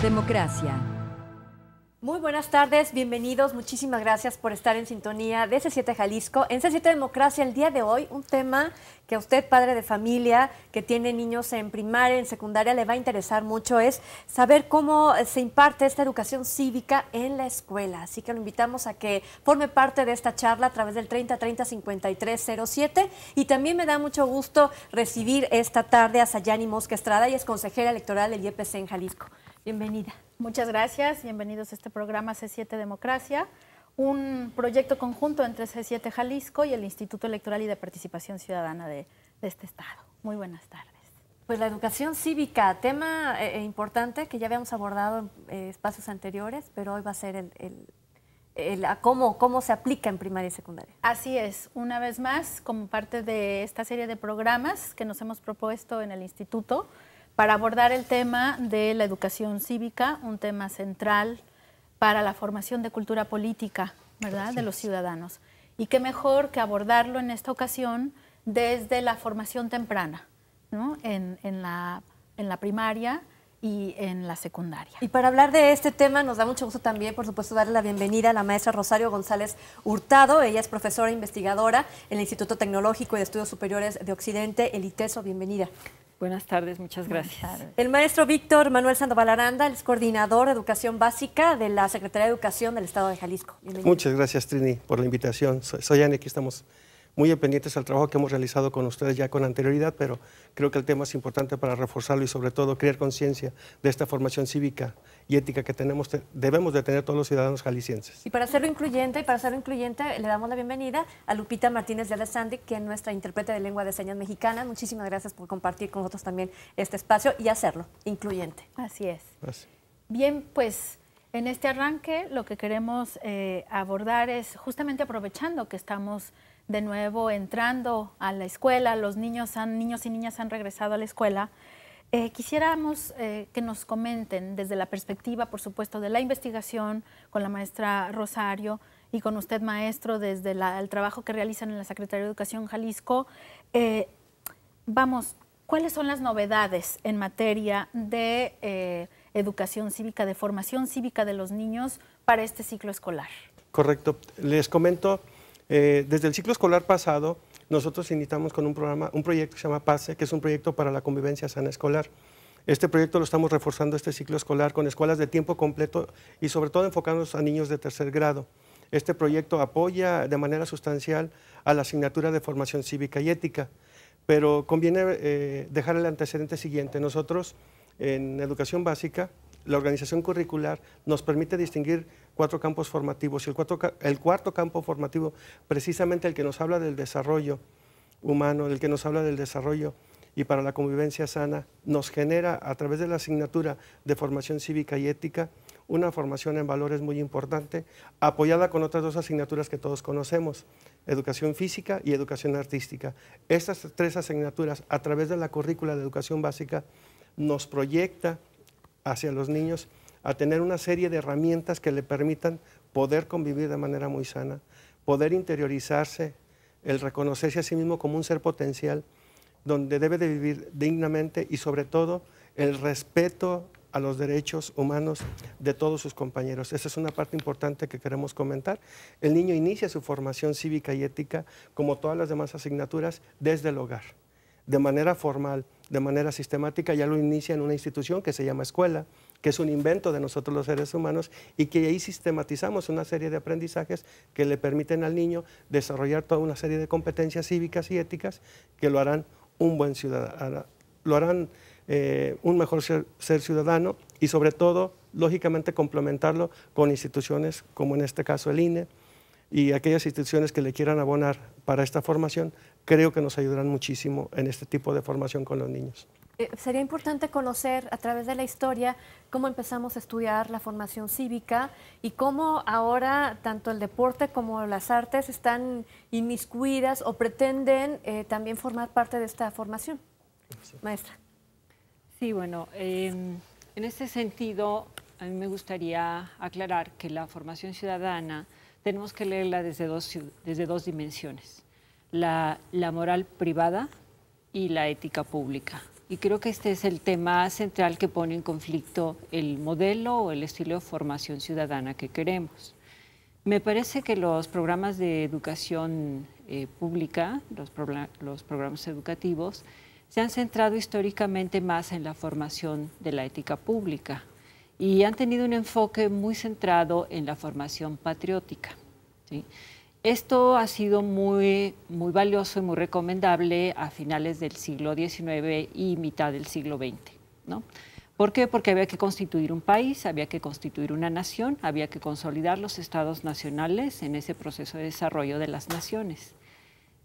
Democracia. Muy buenas tardes, bienvenidos, muchísimas gracias por estar en sintonía de C7 Jalisco. En C7 Democracia, el día de hoy, un tema que a usted, padre de familia, que tiene niños en primaria, en secundaria, le va a interesar mucho, es saber cómo se imparte esta educación cívica en la escuela. Así que lo invitamos a que forme parte de esta charla a través del 30 30 Y también me da mucho gusto recibir esta tarde a Sayani Mosca Estrada, y es consejera electoral del IEPC en Jalisco. Bienvenida. Muchas gracias, bienvenidos a este programa C7 Democracia, un proyecto conjunto entre C7 Jalisco y el Instituto Electoral y de Participación Ciudadana de, este estado. Muy buenas tardes. Pues la educación cívica, tema eh, eh, importante que ya habíamos abordado en eh, espacios anteriores, pero hoy va a ser el, cómo se aplica en primaria y secundaria. Así es, una vez más, como parte de esta serie de programas que nos hemos propuesto en el instituto, para abordar el tema de la educación cívica, un tema central para la formación de cultura política, ¿verdad?, de los ciudadanos. Y qué mejor que abordarlo en esta ocasión desde la formación temprana, ¿no? en, la, en la primaria, y en la secundaria. Y para hablar de este tema nos da mucho gusto también, por supuesto, darle la bienvenida a la maestra Rosario González Hurtado. Ella es profesora e investigadora en el Instituto Tecnológico y de Estudios Superiores de Occidente, el ITESO. Bienvenida. Buenas tardes, muchas gracias. El maestro Víctor Manuel Sandoval Aranda, el coordinador de Educación Básica de la Secretaría de Educación del Estado de Jalisco. Muchas gracias, Trini, por la invitación. Soy, soy aquí estamos muy pendientes al trabajo que hemos realizado con ustedes ya con anterioridad, pero creo que el tema es importante para reforzarlo y sobre todo crear conciencia de esta formación cívica y ética que tenemos, debemos de tener todos los ciudadanos jaliscienses. Y para hacerlo incluyente, y para hacerlo incluyente, le damos la bienvenida a Lupita Martínez de Alessandri, que es nuestra intérprete de lengua de señas mexicana. Muchísimas gracias por compartir con nosotros también este espacio y hacerlo incluyente. Así es. Bien, pues... En este arranque lo que queremos eh, abordar es justamente aprovechando que estamos de nuevo entrando a la escuela, los niños, han, niños y niñas han regresado a la escuela. Eh, quisiéramos eh, que nos comenten desde la perspectiva, por supuesto, de la investigación con la maestra Rosario y con usted, maestro, desde el trabajo que realizan en la Secretaría de Educación Jalisco. Eh, vamos, ¿cuáles son las novedades en materia de educación cívica, de formación cívica de los niños para este ciclo escolar? Correcto. Les comento eh, desde el ciclo escolar pasado, nosotros iniciamos con un, programa, un proyecto que se llama PASE, que es un proyecto para la convivencia sana escolar. Este proyecto lo estamos reforzando este ciclo escolar con escuelas de tiempo completo y sobre todo enfocándonos a niños de tercer grado. Este proyecto apoya de manera sustancial a la asignatura de formación cívica y ética, pero conviene eh, dejar el antecedente siguiente. Nosotros en educación básica la organización curricular nos permite distinguir cuatro campos formativos. Y el, el cuarto campo formativo, precisamente el que nos habla del desarrollo humano, el que nos habla del desarrollo y para la convivencia sana, nos genera a través de la asignatura de formación cívica y ética una formación en valores muy importante, apoyada con otras dos asignaturas que todos conocemos, educación física y educación artística. Estas tres asignaturas, a través de la currícula de educación básica, nos proyecta hacia los niños a tener una serie de herramientas que le permitan poder convivir de manera muy sana, poder interiorizarse, el reconocerse a sí mismo como un ser potencial, donde debe de vivir dignamente y sobre todo el respeto a los derechos humanos de todos sus compañeros. Esa es una parte importante que queremos comentar. El niño inicia su formación cívica y ética, como todas las demás asignaturas, desde el hogar de manera formal, de manera sistemática, ya lo inicia en una institución que se llama escuela, que es un invento de nosotros los seres humanos y que ahí sistematizamos una serie de aprendizajes que le permiten al niño desarrollar toda una serie de competencias cívicas y éticas que lo harán un buen ciudadano, lo harán eh, un mejor ser, ser ciudadano y sobre todo, lógicamente, complementarlo con instituciones como en este caso el INE, y aquellas instituciones que le quieran abonar para esta formación creo que nos ayudarán muchísimo en este tipo de formación con los niños. Eh, sería importante conocer a través de la historia cómo empezamos a estudiar la formación cívica y cómo ahora tanto el deporte como las artes están inmiscuidas o pretenden eh, también formar parte de esta formación. Maestra. Sí, bueno, em, en este sentido a mí me gustaría aclarar que la formación ciudadana tenemos que leerla desde dos, desde dos dimensiones la, moral privada y la ética pública. Y creo que este es el tema central que pone en conflicto el modelo o el estilo de formación ciudadana que queremos. Me parece que los programas de educación eh, pública, los, programas educativos, se han centrado históricamente más en la formación de la ética pública y han tenido un enfoque muy centrado en la formación patriótica. Esto ha sido muy, muy valioso y muy recomendable a finales del siglo XIX y mitad del siglo XX. ¿Por qué? Porque había que constituir un país, había que constituir una nación, había que consolidar los estados nacionales en ese proceso de desarrollo de las naciones.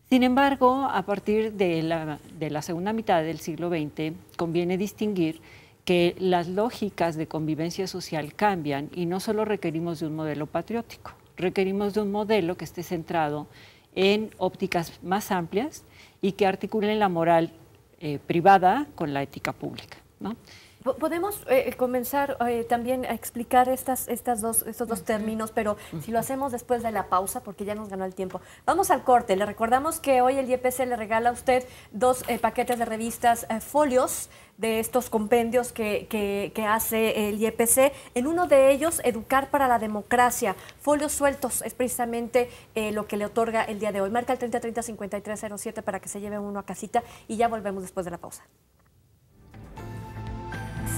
Sin embargo, a partir de la, de la segunda mitad del siglo XX, conviene distinguir que las lógicas de convivencia social cambian y no solo requerimos de un modelo patriótico requerimos de un modelo que esté centrado en ópticas más amplias y que articule la moral eh, privada con la ética pública. Podemos eh, eh, comenzar eh, también a explicar estas, estas dos, estos dos términos, pero si lo hacemos después de la pausa, porque ya nos ganó el tiempo. Vamos al corte. Le recordamos que hoy el IEPC le regala a usted dos paquetes de revistas folios de estos compendios que, hace el IEPC. En uno de ellos, Educar para la Democracia. Folios sueltos es precisamente lo que le otorga el día de hoy. Marca el 3030-5307 para que se lleve uno a casita y ya volvemos después de la pausa.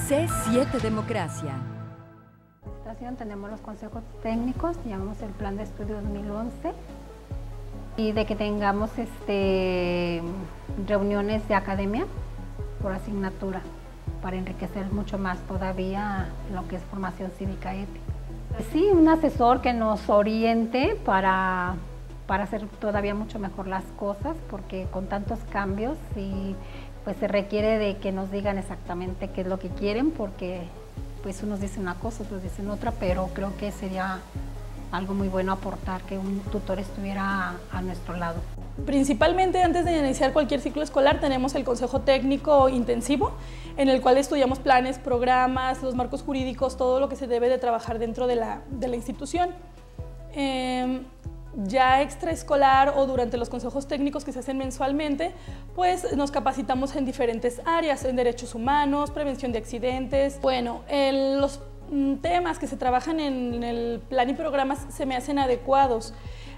C7 Democracia. Tenemos los consejos técnicos, llamamos el plan de estudio 2011 y de que tengamos este, reuniones de academia por asignatura para enriquecer mucho más todavía lo que es formación cívica ética. Pues sí, un asesor que nos oriente para, para hacer todavía mucho mejor las cosas porque con tantos cambios y pues se requiere de que nos digan exactamente qué es lo que quieren porque pues unos dicen una cosa, otros dicen otra, pero creo que sería algo muy bueno aportar que un tutor estuviera a, nuestro lado. Principalmente antes de iniciar cualquier ciclo escolar tenemos el Consejo Técnico Intensivo, en el cual estudiamos planes, programas, los marcos jurídicos, todo lo que se debe de trabajar dentro de la, institución. Em, ya extraescolar o durante los consejos técnicos que se hacen mensualmente, pues nos capacitamos en diferentes áreas, en derechos humanos, prevención de accidentes. Bueno, los mm, temas que se trabajan en el plan y programas se me hacen adecuados.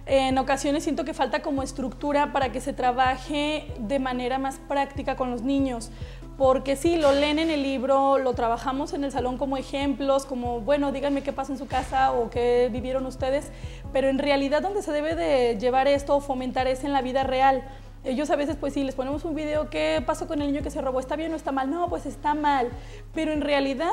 En ocasiones siento que falta como estructura para que se trabaje de manera más práctica con los niños porque sí, lo leen en el libro, lo trabajamos en el salón como ejemplos, como, bueno, díganme qué pasa en su casa o qué vivieron ustedes, pero en realidad donde se debe de llevar esto o fomentar es en la vida real. Ellos a veces, pues sí, les ponemos un video, ¿qué pasó con el niño que se robó? ¿Está bien o está mal? No, pues está mal, pero en realidad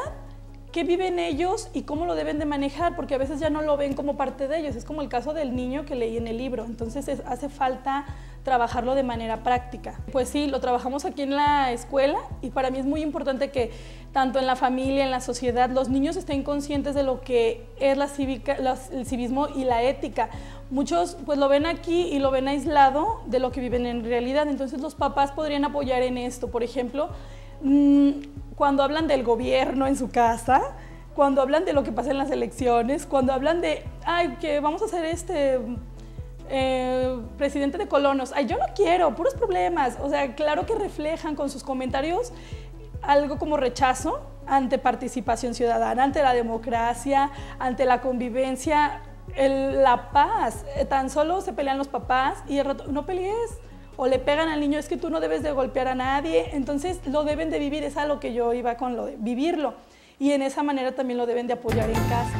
qué viven ellos y cómo lo deben de manejar, porque a veces ya no lo ven como parte de ellos, es como el caso del niño que leí en el libro, entonces hace falta trabajarlo de manera práctica. Pues sí, lo trabajamos aquí en la escuela y para mí es muy importante que tanto en la familia, en la sociedad, los niños estén conscientes de lo que es la cívica, el civismo y la ética. Muchos pues lo ven aquí y lo ven aislado de lo que viven en realidad, entonces los papás podrían apoyar en esto. Por ejemplo, mm, cuando hablan del gobierno en su casa, cuando hablan de lo que pasa en las elecciones, cuando hablan de, ay, que vamos a hacer este eh, presidente de colonos, ay, yo no quiero, puros problemas. O sea, claro que reflejan con sus comentarios algo como rechazo ante participación ciudadana, ante la democracia, ante la convivencia, la paz. Eh, tan solo se pelean los papás y el rato, no pelees o le pegan al niño, es que tú no debes de golpear a nadie, entonces lo deben de vivir, es algo que yo iba con lo de vivirlo. Y en esa manera también lo deben de apoyar en casa.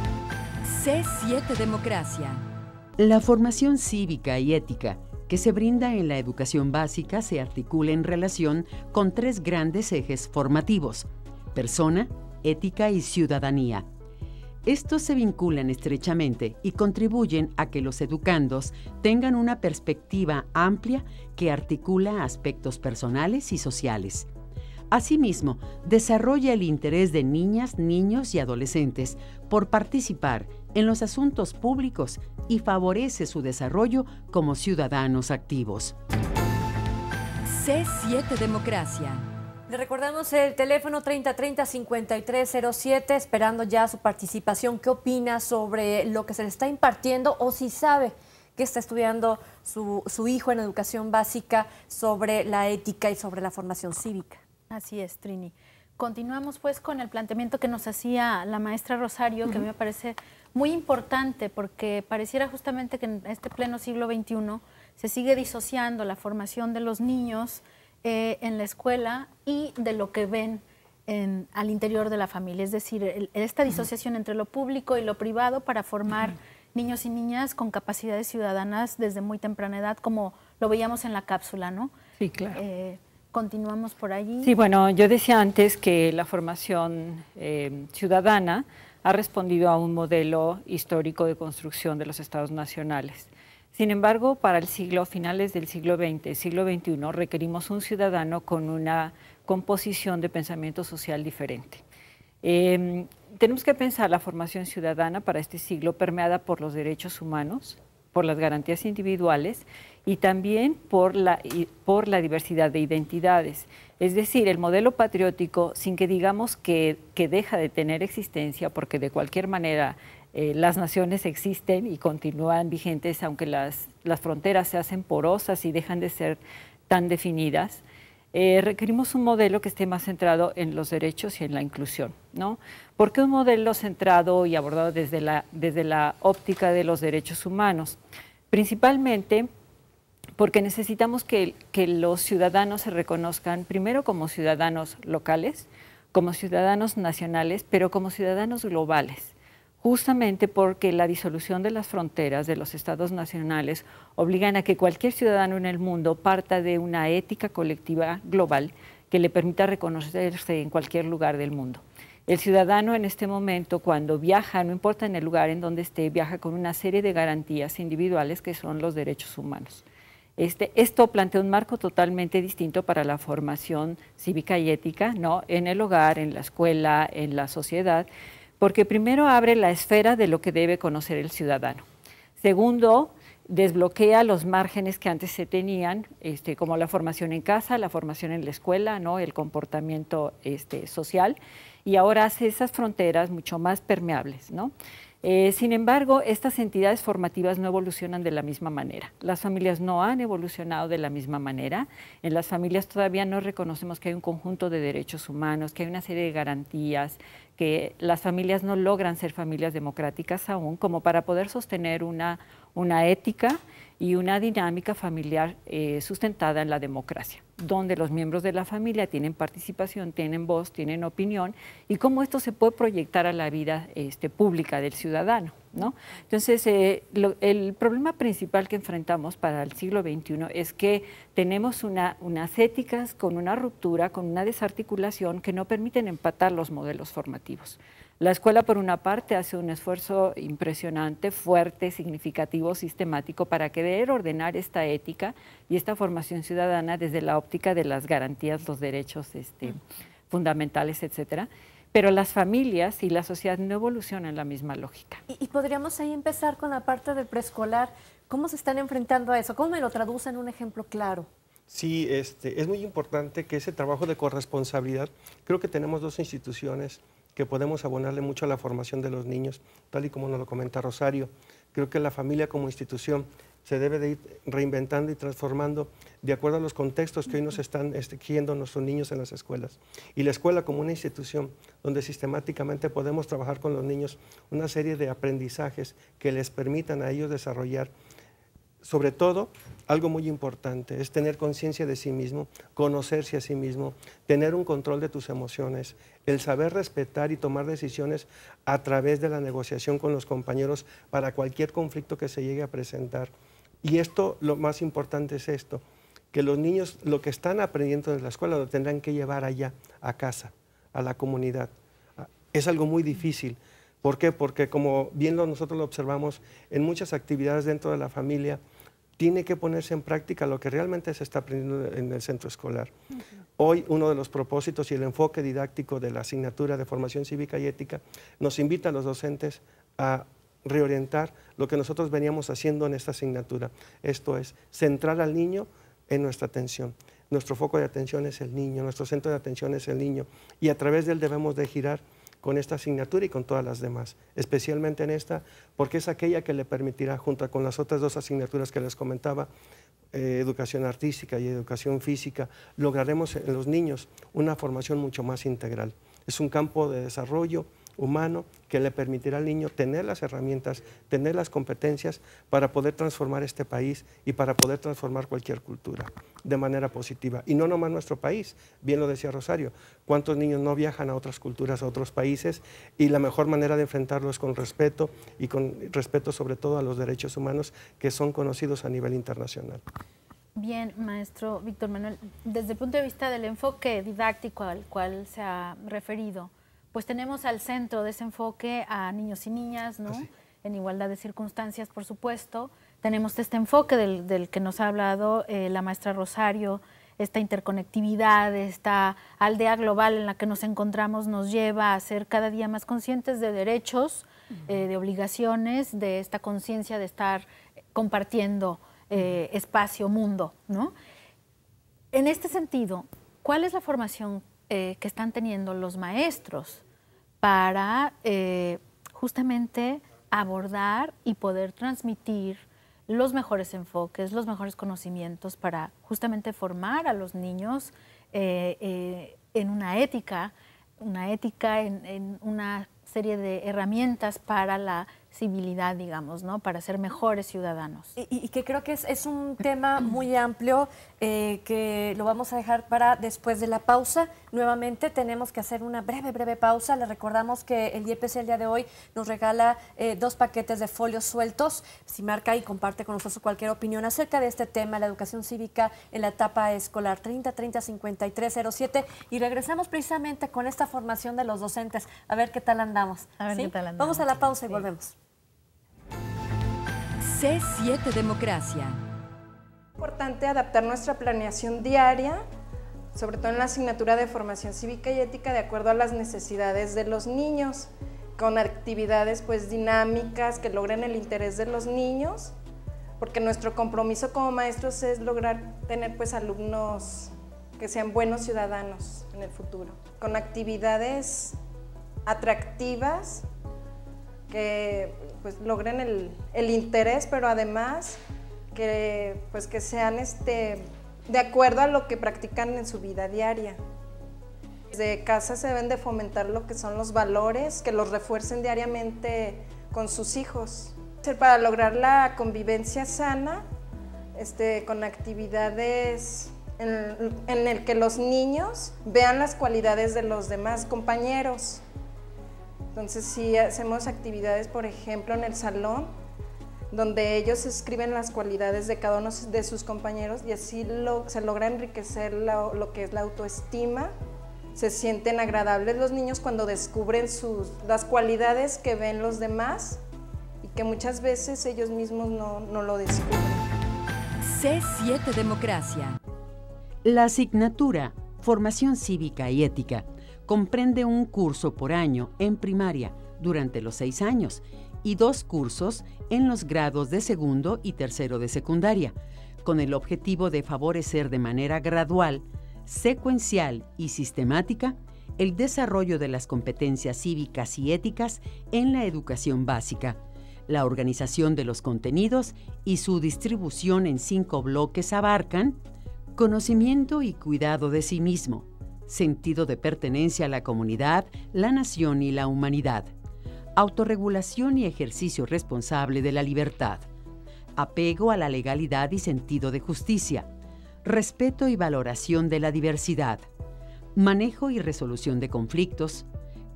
C7 Democracia. La formación cívica y ética que se brinda en la educación básica se articula en relación con tres grandes ejes formativos, persona, ética y ciudadanía. Estos se vinculan estrechamente y contribuyen a que los educandos tengan una perspectiva amplia que articula aspectos personales y sociales. Asimismo, desarrolla el interés de niñas, niños y adolescentes por participar en los asuntos públicos y favorece su desarrollo como ciudadanos activos. C7 Democracia. Le recordamos el teléfono 3030-5307, esperando ya su participación. ¿Qué opina sobre lo que se le está impartiendo o si sabe que está estudiando su, hijo en educación básica sobre la ética y sobre la formación cívica? Así es, Trini. Continuamos pues con el planteamiento que nos hacía la maestra Rosario, que me parece muy importante porque pareciera justamente que en este pleno siglo XXI se sigue disociando la formación de los niños eh, en la escuela y de lo que ven al interior de la familia. Es decir, esta disociación entre lo público y lo privado para formar niños y niñas con capacidades ciudadanas desde muy temprana edad, como lo veíamos en la cápsula, ¿no? Sí, claro. Eh, continuamos por allí. Sí, bueno, yo decía antes que la formación eh, ciudadana ha respondido a un modelo histórico de construcción de los estados nacionales. Sin embargo, para el siglo, finales del siglo XX, siglo XXI, requerimos un ciudadano con una composición de pensamiento social diferente. Em, tenemos que pensar la formación ciudadana para este siglo permeada por los derechos humanos, por las garantías individuales y también por la, por la diversidad de identidades. Es decir, el modelo patriótico, sin que digamos que, que deja de tener existencia, porque de cualquier manera eh, las naciones existen y continúan vigentes, aunque las, las, fronteras se hacen porosas y dejan de ser tan definidas, eh, requerimos un modelo que esté más centrado en los derechos y en la inclusión. ¿no? Porque un modelo centrado y abordado desde la, desde la óptica de los derechos humanos? Principalmente porque necesitamos que, los ciudadanos se reconozcan primero como ciudadanos locales, como ciudadanos nacionales, pero como ciudadanos globales justamente porque la disolución de las fronteras de los estados nacionales obligan a que cualquier ciudadano en el mundo parta de una ética colectiva global que le permita reconocerse en cualquier lugar del mundo. El ciudadano en este momento, cuando viaja, no importa en el lugar en donde esté, viaja con una serie de garantías individuales que son los derechos humanos. Este, esto plantea un marco totalmente distinto para la formación cívica y ética, ¿no? En el hogar, en la escuela, en la sociedad, porque primero abre la esfera de lo que debe conocer el ciudadano. Segundo, desbloquea los márgenes que antes se tenían, este, como la formación en casa, la formación en la escuela, ¿no? el comportamiento este, social, y ahora hace esas fronteras mucho más permeables. ¿no? Eh, sin embargo, estas entidades formativas no evolucionan de la misma manera. Las familias no han evolucionado de la misma manera. En las familias todavía no reconocemos que hay un conjunto de derechos humanos, que hay una serie de garantías, que las familias no logran ser familias democráticas aún como para poder sostener una, una ética y una dinámica familiar eh, sustentada en la democracia, donde los miembros de la familia tienen participación, tienen voz, tienen opinión y cómo esto se puede proyectar a la vida este, pública del ciudadano. Entonces, eh, el problema principal que enfrentamos para el siglo XXI es que tenemos unas éticas con una ruptura, con una desarticulación que no permiten empatar los modelos formativos. La escuela, por una parte, hace un esfuerzo impresionante, fuerte, significativo, sistemático para querer ordenar esta ética y esta formación ciudadana desde la óptica de las garantías, los derechos este, fundamentales, etcétera. Pero las familias y la sociedad no evolucionan en la misma lógica. Y, podríamos ahí empezar con la parte del preescolar. ¿Cómo se están enfrentando a eso? ¿Cómo me lo traduce en un ejemplo claro? Sí, este, es muy importante que ese trabajo de corresponsabilidad, creo que tenemos dos instituciones que podemos abonarle mucho a la formación de los niños, tal y como nos lo comenta Rosario. Creo que la familia como institución se debe de ir reinventando y transformando de acuerdo a los contextos que hoy nos están exigiendo este, nuestros niños en las escuelas. Y la escuela como una institución donde sistemáticamente podemos trabajar con los niños una serie de aprendizajes que les permitan a ellos desarrollar sobre todo, algo muy importante es tener conciencia de sí mismo, conocerse a sí mismo, tener un control de tus emociones, el saber respetar y tomar decisiones a través de la negociación con los compañeros para cualquier conflicto que se llegue a presentar. Y esto, lo más importante es esto, que los niños lo que están aprendiendo en la escuela lo tendrán que llevar allá, a casa, a la comunidad. Es algo muy difícil ¿Por qué? Porque como bien nosotros lo observamos en muchas actividades dentro de la familia, tiene que ponerse en práctica lo que realmente se está aprendiendo en el centro escolar. Hoy uno de los propósitos y el enfoque didáctico de la asignatura de formación cívica y ética nos invita a los docentes a reorientar lo que nosotros veníamos haciendo en esta asignatura. Esto es, centrar al niño en nuestra atención. Nuestro foco de atención es el niño, nuestro centro de atención es el niño y a través de él debemos de girar con esta asignatura y con todas las demás, especialmente en esta, porque es aquella que le permitirá, junto con las otras dos asignaturas que les comentaba, eh, educación artística y educación física, lograremos en los niños una formación mucho más integral. Es un campo de desarrollo humano que le permitirá al niño tener las herramientas, tener las competencias para poder transformar este país y para poder transformar cualquier cultura de manera positiva. Y no nomás nuestro país, bien lo decía Rosario, cuántos niños no viajan a otras culturas, a otros países, y la mejor manera de enfrentarlo es con respeto y con respeto sobre todo a los derechos humanos que son conocidos a nivel internacional. Bien, maestro Víctor Manuel, desde el punto de vista del enfoque didáctico al cual se ha referido, pues tenemos al centro de ese enfoque a niños y niñas, ¿no? Ah, en igualdad de circunstancias, por supuesto. Tenemos este enfoque del, que nos ha hablado eh, la maestra Rosario, esta interconectividad, esta aldea global en la que nos encontramos nos lleva a ser cada día más conscientes de derechos, eh, de obligaciones, de esta conciencia de estar eh, compartiendo espacio, mundo, ¿no? En este sentido, ¿cuál es la formación eh, que están teniendo los maestros para eh, justamente abordar y poder transmitir los mejores enfoques, los mejores conocimientos para justamente formar a los niños eh, en una ética, una ética, en, una serie de herramientas para la civilidad, digamos, ¿no? Para ser mejores ciudadanos. Y, que creo que es un tema muy amplio eh, que lo vamos a dejar para después de la pausa. Nuevamente tenemos que hacer una breve, breve pausa. le recordamos que el IEPC el día de hoy nos regala eh, dos paquetes de folios sueltos. Si marca y comparte con nosotros cualquier opinión acerca de este tema, la educación cívica en la etapa escolar 30 30 Y regresamos precisamente con esta formación de los docentes. A ver qué tal andamos. A ver qué tal andamos. Vamos a la pausa y volvemos. C7 Democracia importante adaptar nuestra planeación diaria, sobre todo en la asignatura de formación cívica y ética, de acuerdo a las necesidades de los niños, con actividades pues dinámicas que logren el interés de los niños, porque nuestro compromiso como maestros es lograr tener pues alumnos que sean buenos ciudadanos en el futuro, con actividades atractivas que pues, logren el, el interés, pero además que pues que sean este de acuerdo a lo que practican en su vida diaria. Desde casa se deben de fomentar lo que son los valores, que los refuercen diariamente con sus hijos. Para lograr la convivencia sana, este, con actividades en, en el que los niños vean las cualidades de los demás compañeros. Entonces, si hacemos actividades, por ejemplo, en el salón, donde ellos escriben las cualidades de cada uno de sus compañeros y así se logra enriquecer lo, que es la autoestima. Se sienten agradables los niños cuando descubren las cualidades que ven los demás y que muchas veces ellos mismos no, no lo descubren. C7 Democracia. La asignatura Formación Cívica y Ética comprende un curso por año en primaria durante los seis años y dos cursos en los grados de segundo y tercero de secundaria, con el objetivo de favorecer de manera gradual, secuencial y sistemática el desarrollo de las competencias cívicas y éticas en la educación básica, la organización de los contenidos y su distribución en cinco bloques abarcan conocimiento y cuidado de sí mismo, sentido de pertenencia a la comunidad, la nación y la humanidad autorregulación y ejercicio responsable de la libertad, apego a la legalidad y sentido de justicia, respeto y valoración de la diversidad, manejo y resolución de conflictos,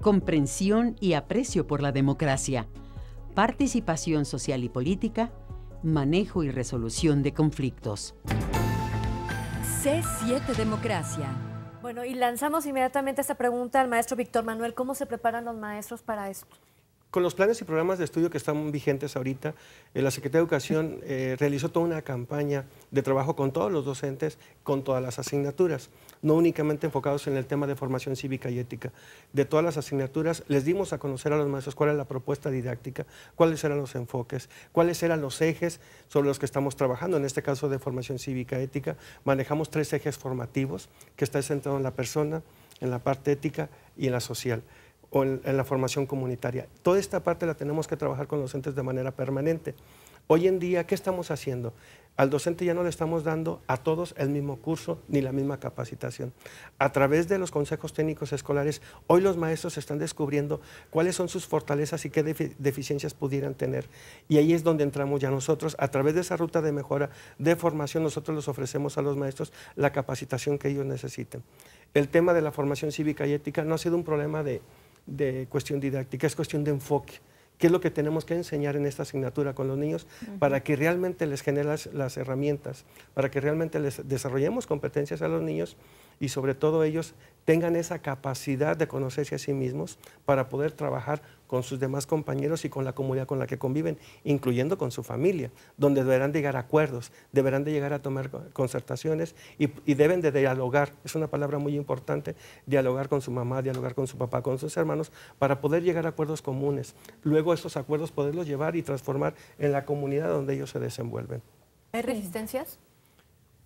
comprensión y aprecio por la democracia, participación social y política, manejo y resolución de conflictos. C7 Democracia. Bueno, y lanzamos inmediatamente esta pregunta al maestro Víctor Manuel. ¿Cómo se preparan los maestros para esto? Con los planes y programas de estudio que están vigentes ahorita, eh, la Secretaría de Educación eh, realizó toda una campaña de trabajo con todos los docentes, con todas las asignaturas, no únicamente enfocados en el tema de formación cívica y ética. De todas las asignaturas les dimos a conocer a los maestros cuál era la propuesta didáctica, cuáles eran los enfoques, cuáles eran los ejes sobre los que estamos trabajando, en este caso de formación cívica ética. Manejamos tres ejes formativos que está centrado en la persona, en la parte ética y en la social o en, la formación comunitaria. Toda esta parte la tenemos que trabajar con los docentes de manera permanente. Hoy en día, ¿qué estamos haciendo? Al docente ya no le estamos dando a todos el mismo curso ni la misma capacitación. A través de los consejos técnicos escolares, hoy los maestros están descubriendo cuáles son sus fortalezas y qué deficiencias pudieran tener. Y ahí es donde entramos ya nosotros. A través de esa ruta de mejora, de formación, nosotros les ofrecemos a los maestros la capacitación que ellos necesiten. El tema de la formación cívica y ética no ha sido un problema de, de cuestión didáctica, es cuestión de enfoque qué es lo que tenemos que enseñar en esta asignatura con los niños para que realmente les genere las, herramientas, para que realmente les desarrollemos competencias a los niños y sobre todo ellos tengan esa capacidad de conocerse a sí mismos para poder trabajar con sus demás compañeros y con la comunidad con la que conviven, incluyendo con su familia, donde deberán llegar a acuerdos, deberán de llegar a tomar concertaciones y, deben de dialogar, es una palabra muy importante, dialogar con su mamá, dialogar con su papá, con sus hermanos, para poder llegar a acuerdos comunes. Luego estos acuerdos poderlos llevar y transformar en la comunidad donde ellos se desenvuelven. ¿Hay resistencias?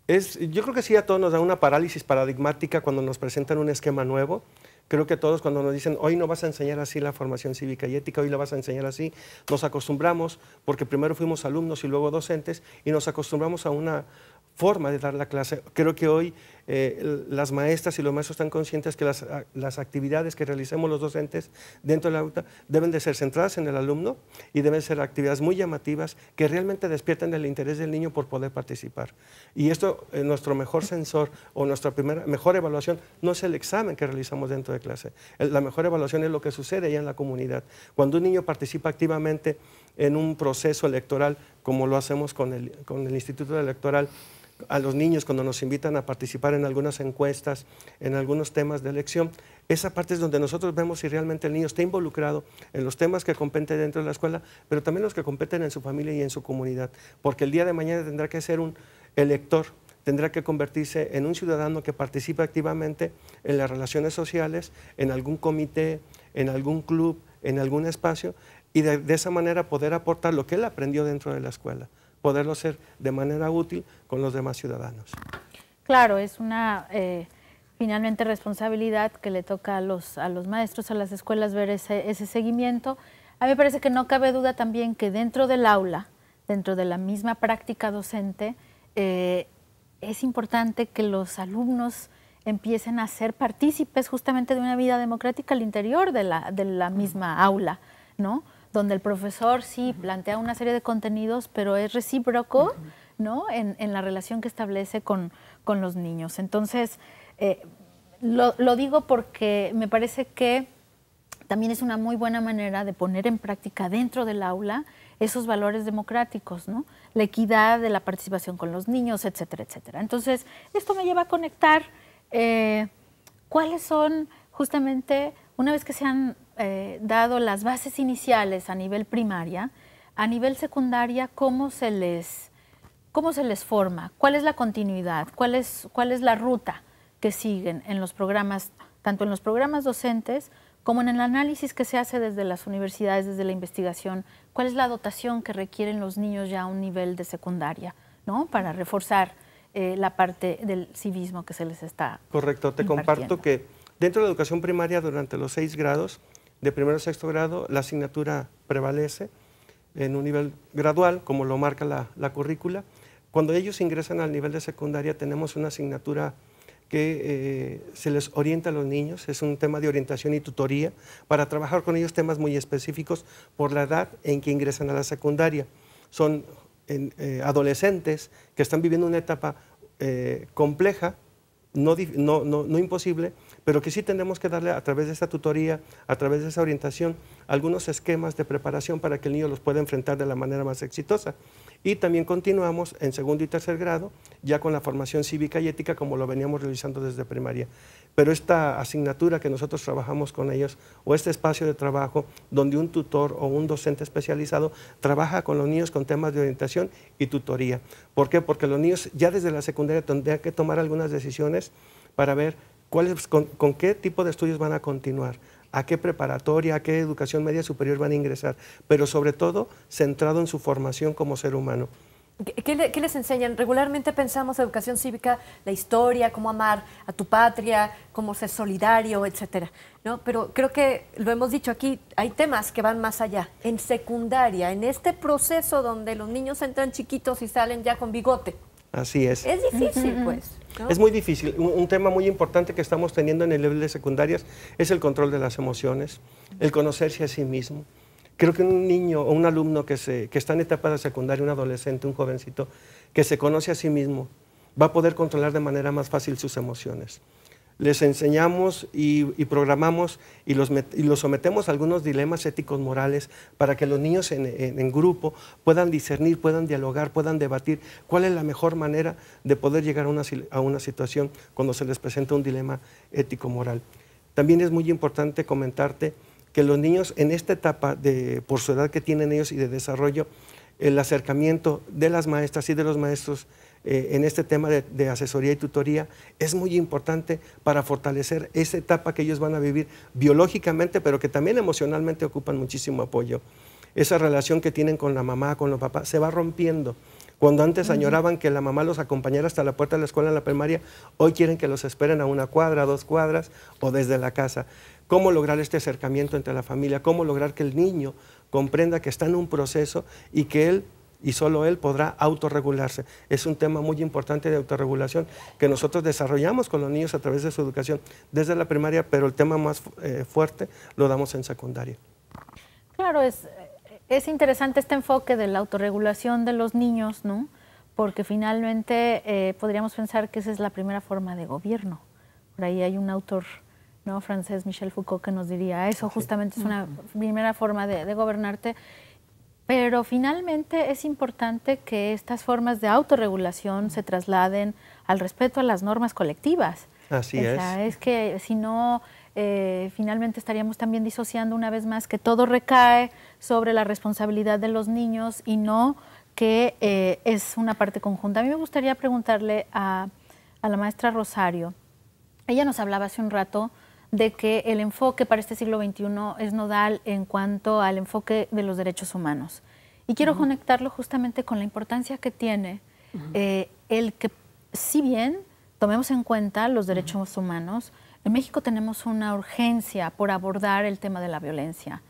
Es, yo creo que sí a todos nos da una parálisis paradigmática cuando nos presentan un esquema nuevo. Creo que todos cuando nos dicen, hoy no vas a enseñar así la formación cívica y ética, hoy la vas a enseñar así, nos acostumbramos, porque primero fuimos alumnos y luego docentes, y nos acostumbramos a una forma de dar la clase. Creo que hoy eh, las maestras y los maestros están conscientes que las, actividades que realicemos los docentes dentro de la UTA deben de ser centradas en el alumno y deben ser actividades muy llamativas que realmente despierten el interés del niño por poder participar. Y esto, eh, nuestro mejor sensor o nuestra primera, mejor evaluación no es el examen que realizamos dentro de clase. la mejor evaluación es lo que sucede allá en la comunidad. Cuando un niño participa activamente en un proceso electoral, como lo hacemos con el, con el Instituto Electoral, a los niños cuando nos invitan a participar en algunas encuestas, en algunos temas de elección. Esa parte es donde nosotros vemos si realmente el niño está involucrado en los temas que competen dentro de la escuela, pero también los que competen en su familia y en su comunidad, porque el día de mañana tendrá que ser un elector, tendrá que convertirse en un ciudadano que participe activamente en las relaciones sociales, en algún comité, en algún club, en algún espacio, y de esa manera poder aportar lo que él aprendió dentro de la escuela poderlo hacer de manera útil con los demás ciudadanos. Claro, es una eh, finalmente responsabilidad que le toca a los, a los maestros, a las escuelas ver ese, ese seguimiento. A mí me parece que no cabe duda también que dentro del aula, dentro de la misma práctica docente, eh, es importante que los alumnos empiecen a ser partícipes justamente de una vida democrática al interior de la, de la misma aula, ¿no? donde el profesor sí plantea una serie de contenidos, pero es recíproco, ¿no? En, la relación que establece con, los niños. Entonces, eh, lo, digo porque me parece que también es una muy buena manera de poner en práctica dentro del aula esos valores democráticos, ¿no? La equidad de la participación con los niños, etcétera, etcétera. Entonces, esto me lleva a conectar eh, cuáles son justamente, una vez que se han eh, dado las bases iniciales a nivel primaria, a nivel secundaria, ¿cómo se les, cómo se les forma? ¿Cuál es la continuidad? ¿Cuál es, ¿Cuál es la ruta que siguen en los programas, tanto en los programas docentes como en el análisis que se hace desde las universidades, desde la investigación? ¿Cuál es la dotación que requieren los niños ya a un nivel de secundaria ¿no? para reforzar eh, la parte del civismo que se les está Correcto, te comparto que dentro de la educación primaria durante los seis grados, de primero a sexto grado la asignatura prevalece en un nivel gradual, como lo marca la, currícula. Cuando ellos ingresan al nivel de secundaria tenemos una asignatura que eh, se les orienta a los niños, es un tema de orientación y tutoría para trabajar con ellos temas muy específicos por la edad en que ingresan a la secundaria. Son eh, adolescentes que están viviendo una etapa eh, compleja, no, no, no imposible, pero que sí tenemos que darle a través de esta tutoría, a través de esa orientación, algunos esquemas de preparación para que el niño los pueda enfrentar de la manera más exitosa. Y también continuamos en segundo y tercer grado, ya con la formación cívica y ética como lo veníamos realizando desde primaria. Pero esta asignatura que nosotros trabajamos con ellos, o este espacio de trabajo donde un tutor o un docente especializado trabaja con los niños con temas de orientación y tutoría. ¿Por qué? Porque los niños ya desde la secundaria tendrían que tomar algunas decisiones para ver pues, con, qué tipo de estudios van a continuar? ¿A qué preparatoria, a qué educación media superior van a ingresar? Pero sobre todo centrado en su formación como ser humano. ¿Qué, ¿Qué, les enseñan? Regularmente pensamos educación cívica, la historia, cómo amar a tu patria, cómo ser solidario, etcétera. ¿no? Pero creo que lo hemos dicho aquí, hay temas que van más allá. En secundaria, en este proceso donde los niños entran chiquitos y salen ya con bigote. Así es. Es difícil, pues. Es muy difícil. Un, tema muy importante que estamos teniendo en el nivel de secundarias es el control de las emociones, el conocerse a sí mismo. Creo que un niño o un alumno que está en etapa de secundaria, un adolescente, un jovencito, que se conoce a sí mismo, va a poder controlar de manera más fácil sus emociones les enseñamos y, programamos y los, los, sometemos a algunos dilemas éticos morales para que los niños en, grupo puedan discernir, puedan dialogar, puedan debatir cuál es la mejor manera de poder llegar a una, situación cuando se les presenta un dilema ético moral. También es muy importante comentarte que los niños en esta etapa, de, por su edad que tienen ellos y de desarrollo, el acercamiento de las maestras y de los maestros eh, en este tema de, de, asesoría y tutoría es muy importante para fortalecer esa etapa que ellos van a vivir biológicamente, pero que también emocionalmente ocupan muchísimo apoyo. Esa relación que tienen con la mamá, con los papás, se va rompiendo. Cuando antes añoraban que la mamá los acompañara hasta la puerta de la escuela en la primaria, hoy quieren que los esperen a una cuadra, dos cuadras o desde la casa. ¿Cómo lograr este acercamiento entre la familia? ¿Cómo lograr que el niño comprenda que está en un proceso y que él y solo él podrá autorregularse. Es un tema muy importante de autorregulación que nosotros desarrollamos con los niños a través de su educación desde la primaria, pero el tema más eh, fuerte lo damos en secundaria. Claro, es, es interesante este enfoque de la autorregulación de los niños, ¿no? Porque finalmente eh, podríamos pensar que esa es la primera forma de gobierno. Por ahí hay un autor ¿no? francés, Michel Foucault, que nos diría, ah, eso justamente es una primera forma de, de gobernarte pero finalmente es importante que estas formas de autorregulación se trasladen al respeto a las normas colectivas. Así es. Es que si no, eh, finalmente estaríamos también disociando una vez más que todo recae sobre la responsabilidad de los niños y no que eh, es una parte conjunta. A mí me gustaría preguntarle a, a la maestra Rosario. Ella nos hablaba hace un rato de que el enfoque para este siglo XXI es nodal en cuanto al enfoque de los derechos humanos. Y quiero conectarlo justamente con la importancia que tiene eh, el que, si bien tomemos en cuenta los derechos humanos, en México tenemos una urgencia por abordar el tema de la violencia,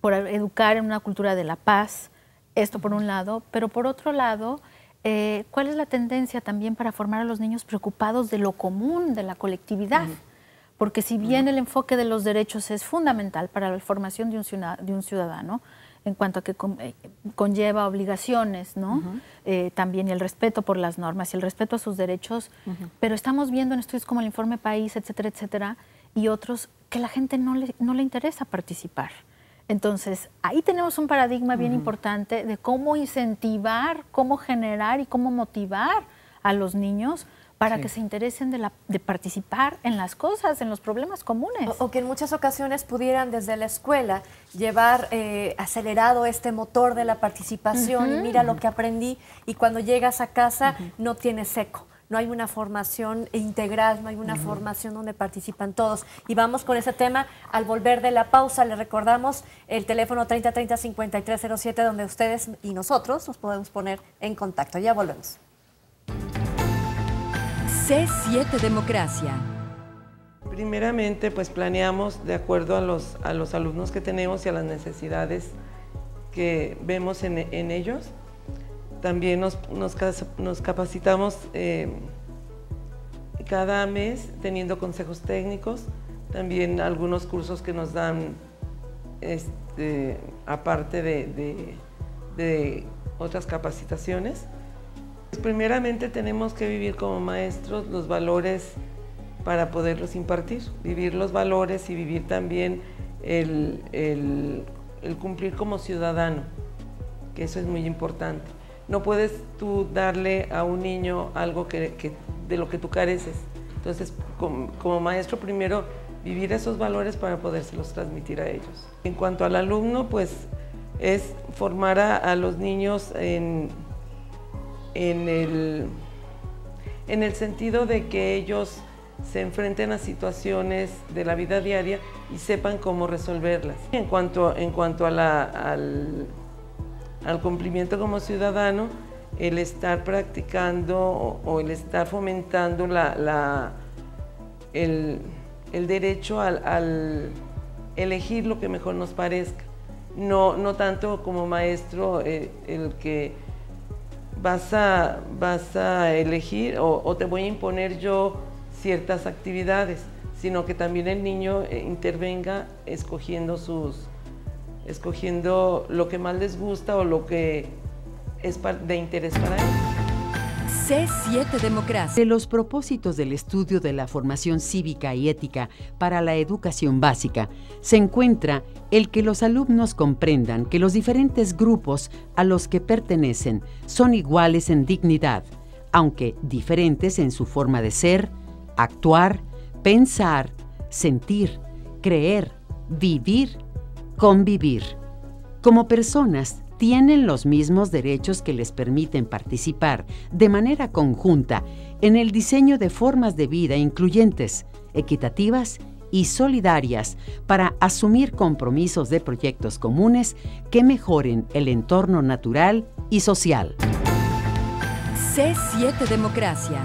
por educar en una cultura de la paz, esto por un lado, pero por otro lado, eh, ¿cuál es la tendencia también para formar a los niños preocupados de lo común, de la colectividad? Porque si bien el enfoque de los derechos es fundamental para la formación de un ciudadano, en cuanto a que eh, conlleva obligaciones, eh, también el respeto por las normas y el respeto a sus derechos. Pero estamos viendo en estudios como el Informe País, etcétera, etcétera, y otros que la gente no le, no le interesa participar. Entonces, ahí tenemos un paradigma bien importante de cómo incentivar, cómo generar y cómo motivar a los niños para que se interesen de, la, de, participar en las cosas, en los problemas comunes. O, que en muchas ocasiones pudieran desde la escuela llevar eh, acelerado este motor de la participación mira lo que aprendí y cuando llegas a casa no tienes eco no hay una formación integral, no hay una formación donde participan todos. Y vamos con ese tema al volver de la pausa. Le recordamos el teléfono 3030-5307 donde ustedes y nosotros nos podemos poner en contacto. Ya volvemos. C7 Democracia. Primeramente, pues planeamos de acuerdo a los, alumnos que tenemos y a las necesidades que vemos en, ellos. También nos, capacitamos eh, cada mes teniendo consejos técnicos, también algunos cursos que nos dan este, aparte de otras capacitaciones. Pues primeramente tenemos que vivir como maestros los valores para poderlos impartir, vivir los valores y vivir también el, cumplir como ciudadano, que eso es muy importante. No puedes tú darle a un niño algo que, de lo que tú careces. Entonces, como, maestro, primero vivir esos valores para podérselos transmitir a ellos. En cuanto al alumno, pues es formar a los niños en en el, sentido de que ellos se enfrenten a situaciones de la vida diaria y sepan cómo resolverlas. En cuanto, en cuanto al, cumplimiento como ciudadano, el estar practicando o, el estar fomentando la, el, derecho al, elegir lo que mejor nos parezca. No, no tanto como maestro eh, el que vas a, vas a elegir o, te voy a imponer yo ciertas actividades, sino que también el niño eh, intervenga escogiendo sus escogiendo lo que más les gusta o lo que es de interés para él. De los propósitos del estudio de la formación cívica y ética para la educación básica se encuentra el que los alumnos comprendan que los diferentes grupos a los que pertenecen son iguales en dignidad, aunque diferentes en su forma de ser, actuar, pensar, sentir, creer, vivir, convivir. Como personas tienen los mismos derechos que les permiten participar de manera conjunta en el diseño de formas de vida incluyentes, equitativas y solidarias para asumir compromisos de proyectos comunes que mejoren el entorno natural y social. C7 Democracia.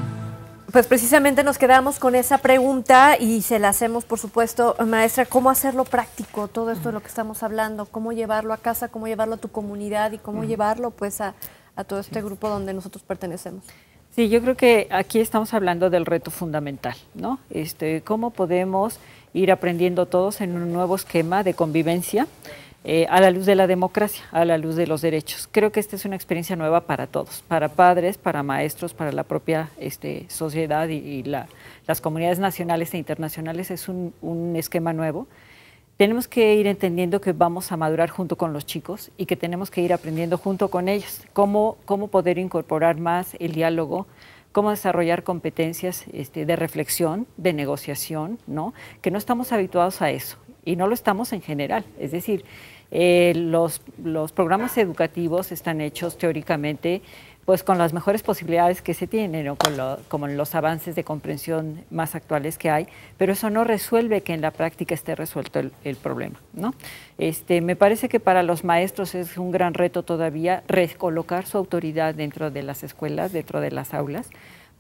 Pues precisamente nos quedamos con esa pregunta y se la hacemos, por supuesto, maestra, ¿cómo hacerlo práctico? Todo esto de lo que estamos hablando, cómo llevarlo a casa, cómo llevarlo a tu comunidad y cómo llevarlo pues a, todo este grupo donde nosotros pertenecemos. Sí, yo creo que aquí estamos hablando del reto fundamental, ¿no? Este, ¿Cómo podemos ir aprendiendo todos en un nuevo esquema de convivencia? Eh, a la luz de la democracia, a la luz de los derechos. Creo que esta es una experiencia nueva para todos, para padres, para maestros, para la propia este, sociedad y, las comunidades nacionales e internacionales. Es un, esquema nuevo tenemos que ir entendiendo que vamos a madurar junto con los chicos y que tenemos que ir aprendiendo junto con ellos cómo, cómo poder incorporar más el diálogo, cómo desarrollar competencias este, de reflexión, de negociación, ¿no? que no estamos habituados a eso y no lo estamos en general. Es decir, eh, los, programas educativos están hechos teóricamente pues con las mejores posibilidades que se tienen o con, los avances de comprensión más actuales que hay, pero eso no resuelve que en la práctica esté resuelto el, problema. ¿no? Este, me parece que para los maestros es un gran reto todavía recolocar su autoridad dentro de las escuelas, dentro de las aulas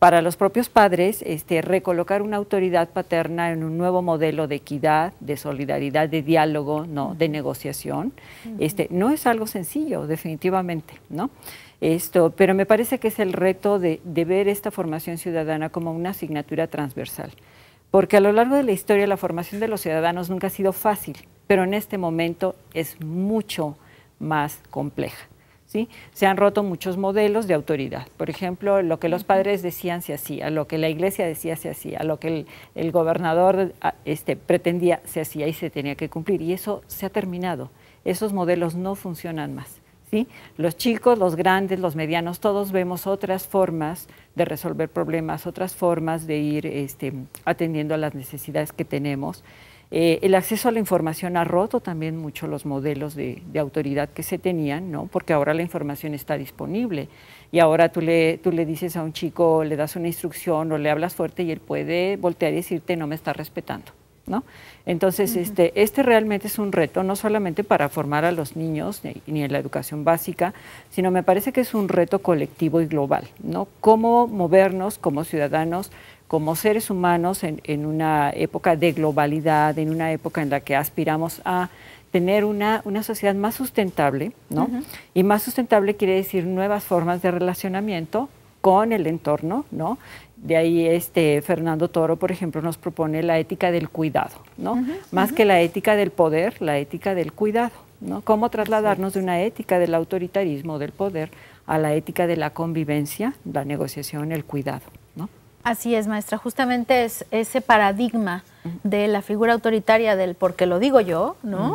para los propios padres este, recolocar una autoridad paterna en un nuevo modelo de equidad, de solidaridad, de diálogo, ¿no? de negociación, este, no es algo sencillo, definitivamente, ¿no? Esto, pero me parece que es el reto de ver esta formación ciudadana como una asignatura transversal, porque a lo largo de la historia la formación de los ciudadanos nunca ha sido fácil, pero en este momento es mucho más compleja. Se han roto muchos modelos de autoridad. Por ejemplo, lo que los padres decían se hacía, lo que la iglesia decía se hacía, lo que el, gobernador ah, este, pretendía se hacía y se tenía que cumplir. Y eso se ha terminado. Esos modelos no funcionan más. Los chicos, los grandes, los medianos, todos vemos otras formas de resolver problemas, otras formas de ir este, atendiendo a las necesidades que tenemos. Eh, el acceso a la información ha roto también mucho los modelos de, autoridad que se tenían, ¿no? porque ahora la información está disponible y ahora tú le, tú le dices a un chico, le das una instrucción o le hablas fuerte y él puede voltear y decirte no me está respetando. ¿No? Entonces, este, este realmente es un reto, no solamente para formar a los niños ni, en la educación básica, sino me parece que es un reto colectivo y global, ¿no? Cómo movernos como ciudadanos como seres humanos en, una época de globalidad, en una época en la que aspiramos a tener una, sociedad más sustentable, ¿no? Y más sustentable quiere decir nuevas formas de relacionamiento con el entorno, ¿no? De ahí este Fernando Toro, por ejemplo, nos propone la ética del cuidado, ¿no? más que la ética del poder, la ética del cuidado, ¿no? Cómo trasladarnos de una ética del autoritarismo, del poder, a la ética de la convivencia, la negociación, el cuidado. Así es, maestra. Justamente es ese paradigma de la figura autoritaria del porque lo digo yo, ¿no?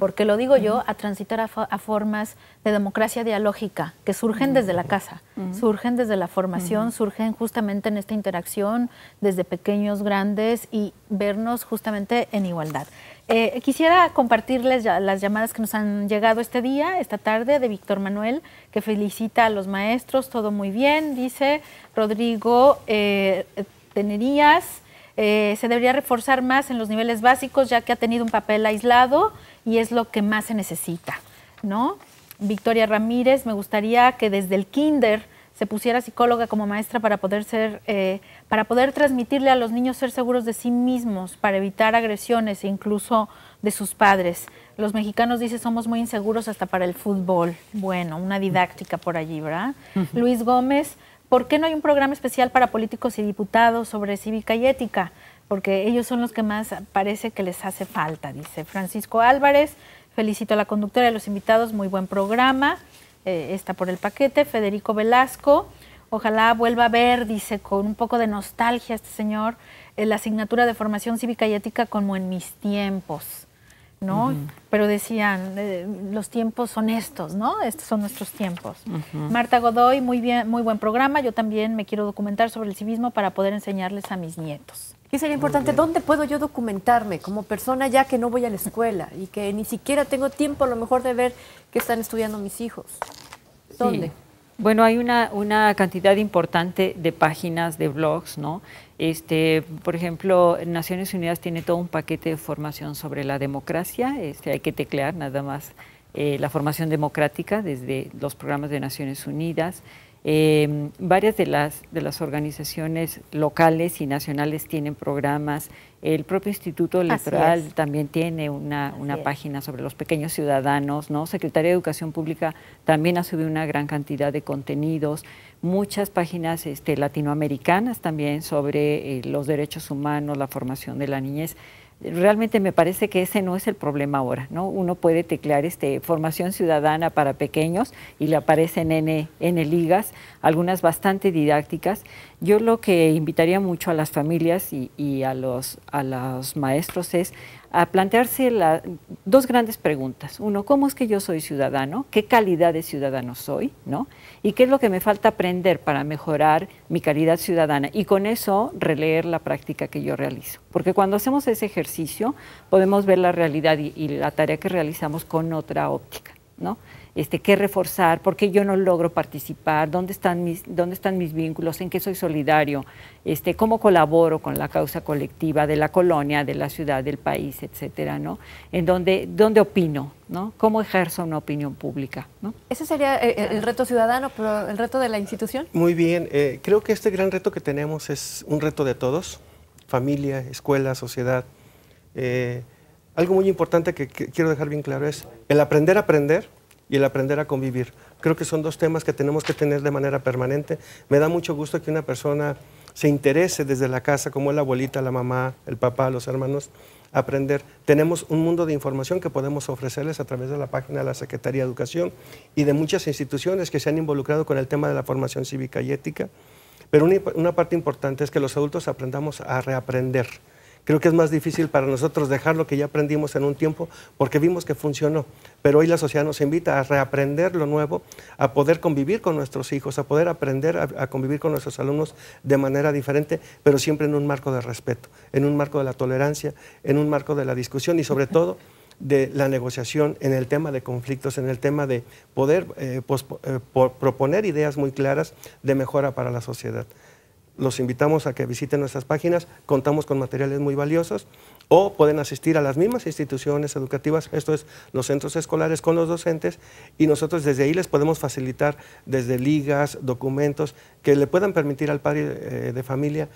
Porque lo digo yo a transitar a, a formas de democracia dialógica que surgen desde la casa, surgen desde la formación, surgen justamente en esta interacción desde pequeños, grandes y vernos justamente en igualdad. Eh, quisiera compartirles las llamadas que nos han llegado este día, esta tarde, de Víctor Manuel, que felicita a los maestros, todo muy bien, dice Rodrigo eh, Tenerías. Eh, se debería reforzar más en los niveles básicos, ya que ha tenido un papel aislado y es lo que más se necesita, ¿no? Victoria Ramírez, me gustaría que desde el kinder se pusiera psicóloga como maestra para poder ser para poder transmitirle a los niños ser seguros de sí mismos, para evitar agresiones e incluso de sus padres. Los mexicanos dice, somos muy inseguros hasta para el fútbol. Bueno, una didáctica por allí, ¿verdad? Luis Gómez, ¿por qué no hay un programa especial para políticos y diputados sobre cívica y ética? Porque ellos son los que más parece que les hace falta, dice Francisco Álvarez. Felicito a la conductora y a los invitados, muy buen programa. Eh, está por el paquete. Federico Velasco, Ojalá vuelva a ver, dice, con un poco de nostalgia este señor, eh, la asignatura de formación cívica y ética como en mis tiempos. ¿no? Pero decían, eh, los tiempos son estos, ¿no? Estos son nuestros tiempos. Marta Godoy, muy bien, muy buen programa. Yo también me quiero documentar sobre el civismo para poder enseñarles a mis nietos. Y sería importante, ¿dónde puedo yo documentarme como persona ya que no voy a la escuela y que ni siquiera tengo tiempo a lo mejor de ver qué están estudiando mis hijos? ¿Dónde? Bueno, hay una, una cantidad importante de páginas, de blogs, ¿no? Este, por ejemplo, Naciones Unidas tiene todo un paquete de formación sobre la democracia, este, hay que teclear nada más eh, la formación democrática desde los programas de Naciones Unidas. Em, varias de las, de las organizaciones locales y nacionales tienen programas. El propio Instituto Electoral también tiene una, página sobre los pequeños ciudadanos. ¿no? Secretaría de Educación Pública también ha subido una gran cantidad de contenidos. Muchas páginas este, latinoamericanas también sobre eh, los derechos humanos, la formación de la niñez realmente me parece que ese no es el problema ahora, ¿no? Uno puede teclear este, formación ciudadana para pequeños y le aparecen N, N ligas, algunas bastante didácticas. Yo lo que invitaría mucho a las familias y, a, los, a los maestros es a plantearse dos grandes preguntas. Uno, ¿cómo es que yo soy ciudadano? ¿Qué calidad de ciudadano soy? ¿No? ¿Y qué es lo que me falta aprender para mejorar mi calidad ciudadana? Y con eso releer la práctica que yo realizo. Porque cuando hacemos ese ejercicio podemos ver la realidad y, y la tarea que realizamos con otra óptica. ¿no? Este, qué reforzar, por qué yo no logro participar, dónde están mis, dónde están mis vínculos, en qué soy solidario, este, cómo colaboro con la causa colectiva de la colonia, de la ciudad, del país, etcétera, ¿no? En dónde, dónde opino, ¿Cómo ejerzo una opinión pública? Ese sería eh, el, reto ciudadano, pero el reto de la institución. Muy bien, eh, creo que este gran reto que tenemos es un reto de todos, familia, escuela, sociedad. Eh, algo muy importante que quiero dejar bien claro es el aprender a aprender y el aprender a convivir. Creo que son dos temas que tenemos que tener de manera permanente. Me da mucho gusto que una persona se interese desde la casa, como la abuelita, la mamá, el papá, los hermanos, aprender. Tenemos un mundo de información que podemos ofrecerles a través de la página de la Secretaría de Educación y de muchas instituciones que se han involucrado con el tema de la formación cívica y ética. Pero una, una parte importante es que los adultos aprendamos a reaprender. Creo que es más difícil para nosotros dejar lo que ya aprendimos en un tiempo porque vimos que funcionó. Pero hoy la sociedad nos invita a reaprender lo nuevo, a poder convivir con nuestros hijos, a poder aprender a, convivir con nuestros alumnos de manera diferente, pero siempre en un marco de respeto, en un marco de la tolerancia, en un marco de la discusión y sobre todo de la negociación en el tema de conflictos, en el tema de poder eh, eh, proponer ideas muy claras de mejora para la sociedad los invitamos a que visiten nuestras páginas, contamos con materiales muy valiosos o pueden asistir a las mismas instituciones educativas, esto es los centros escolares con los docentes y nosotros desde ahí les podemos facilitar desde ligas, documentos que le puedan permitir al padre eh, de familia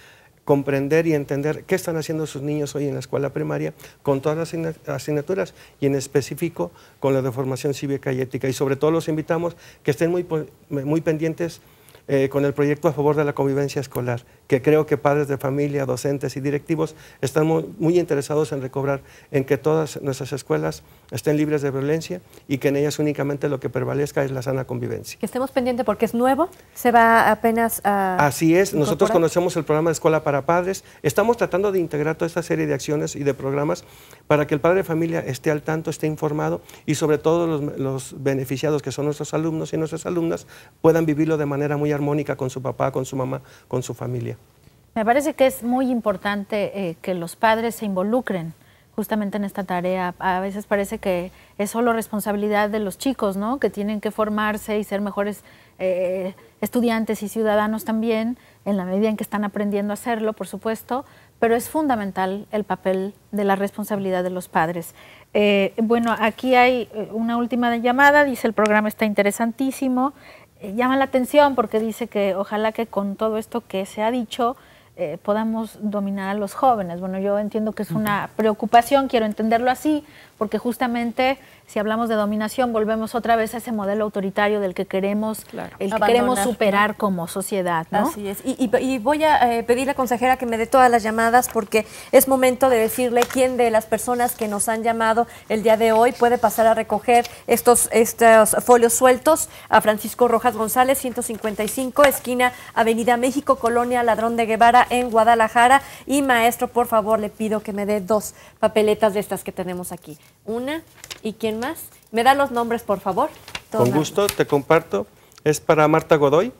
comprender y entender qué están haciendo sus niños hoy en la escuela primaria con todas las asignaturas y en específico con la de formación cívica y ética. Y sobre todo los invitamos que estén muy, muy pendientes eh, con el proyecto a favor de la convivencia escolar, que creo que padres de familia, docentes y directivos están muy, interesados en recobrar, en que todas nuestras escuelas estén libres de violencia y que en ellas únicamente lo que prevalezca es la sana convivencia. Que estemos pendientes porque es nuevo, se va apenas a... Así es, nosotros conocemos el programa de Escuela para Padres, estamos tratando de integrar toda esta serie de acciones y de programas para que el padre de familia esté al tanto, esté informado y sobre todo los, los beneficiados que son nuestros alumnos y nuestras alumnas puedan vivirlo de manera muy armónica con su papá, con su mamá, con su familia. Me parece que es muy importante eh, que los padres se involucren justamente en esta tarea. A veces parece que es solo responsabilidad de los chicos, ¿no? Que tienen que formarse y ser mejores eh, estudiantes y ciudadanos también, en la medida en que están aprendiendo a hacerlo, por supuesto, pero es fundamental el papel de la responsabilidad de los padres. Eh, bueno, aquí hay una última llamada, dice el programa está interesantísimo. Eh, llama la atención porque dice que ojalá que con todo esto que se ha dicho eh, podamos dominar a los jóvenes. Bueno, yo entiendo que es una preocupación, quiero entenderlo así, porque justamente si hablamos de dominación, volvemos otra vez a ese modelo autoritario del que queremos, el que queremos superar como sociedad. Así es. Y, y, voy a eh, pedirle la consejera, que me dé todas las llamadas porque es momento de decirle quién de las personas que nos han llamado el día de hoy puede pasar a recoger estos, estos folios sueltos a Francisco Rojas González, 155, esquina Avenida México, Colonia Ladrón de Guevara, en Guadalajara. Y maestro, por favor, le pido que me dé dos papeletas de estas que tenemos aquí una. ¿Y quién más? ¿Me da los nombres, por favor? Con gusto, te comparto. Es para Marta Godoy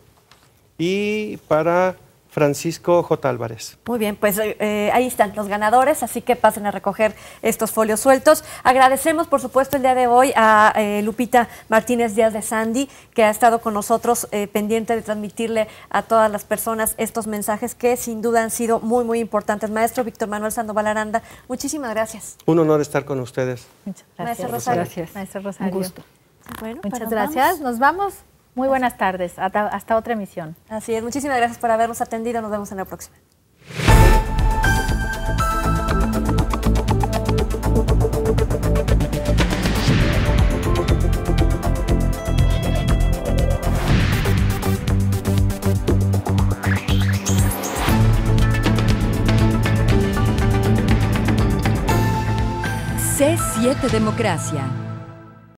y para Francisco J. Álvarez. Muy bien, pues eh, eh, ahí están los ganadores, así que pasen a recoger estos folios sueltos. Agradecemos, por supuesto, el día de hoy a eh, Lupita Martínez Díaz de Sandy, que ha estado con nosotros pendiente de transmitirle a todas las personas estos mensajes que sin duda han sido muy, muy importantes. Maestro Víctor Manuel Sandoval Aranda, muchísimas gracias. Un honor estar con ustedes. Muchas gracias. Maestro Rosario. Un gusto. Bueno, muchas pues gracias. Nos vamos. Muy buenas tardes. Hasta, otra emisión. Así es. Muchísimas gracias por habernos atendido. Nos vemos en la próxima. C7 Democracia.